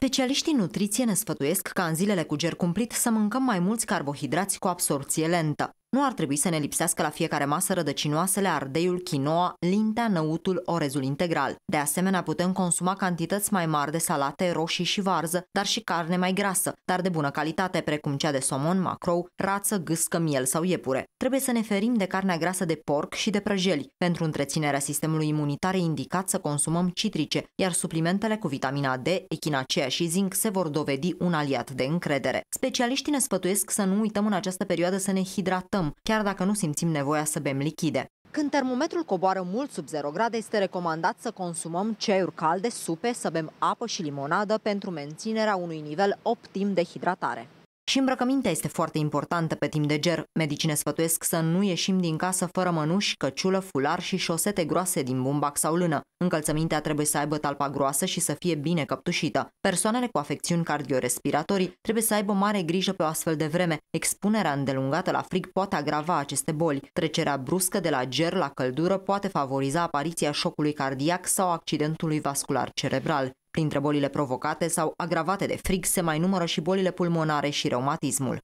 Specialiștii nutriție ne sfătuiesc ca în zilele cu ger cumplit să mâncăm mai mulți carbohidrați cu absorție lentă. Nu ar trebui să ne lipsească la fiecare masă rădăcinoasele, ardeiul, quinoa, lintea, năutul, orezul integral. De asemenea, putem consuma cantități mai mari de salate, roșii și varză, dar și carne mai grasă, dar de bună calitate, precum cea de somon, macrou, rață, gâscă, miel sau iepure. Trebuie să ne ferim de carnea grasă de porc și de prăjeli. Pentru întreținerea sistemului imunitar e indicat să consumăm citrice, iar suplimentele cu vitamina D, echinacea și zinc se vor dovedi un aliat de încredere. Specialiștii ne sfătuiesc să nu uităm în această perioadă să ne hidratăm hidratăm, chiar dacă nu simțim nevoia să bem lichide. Când termometrul coboară mult sub 0 grade, este recomandat să consumăm ceaiuri calde, supe, să bem apă și limonadă pentru menținerea unui nivel optim de hidratare. Și îmbrăcămintea este foarte importantă pe timp de ger. Medicine sfătuiesc să nu ieșim din casă fără mănuși, căciulă, fular și șosete groase din bumbac sau lână. Încălțămintea trebuie să aibă talpa groasă și să fie bine căptușită. Persoanele cu afecțiuni cardiorespiratorii trebuie să aibă mare grijă pe o astfel de vreme. Expunerea îndelungată la frig poate agrava aceste boli. Trecerea bruscă de la ger la căldură poate favoriza apariția șocului cardiac sau accidentului vascular cerebral. Printre bolile provocate sau agravate de frig se mai numără și bolile pulmonare și reumatismul.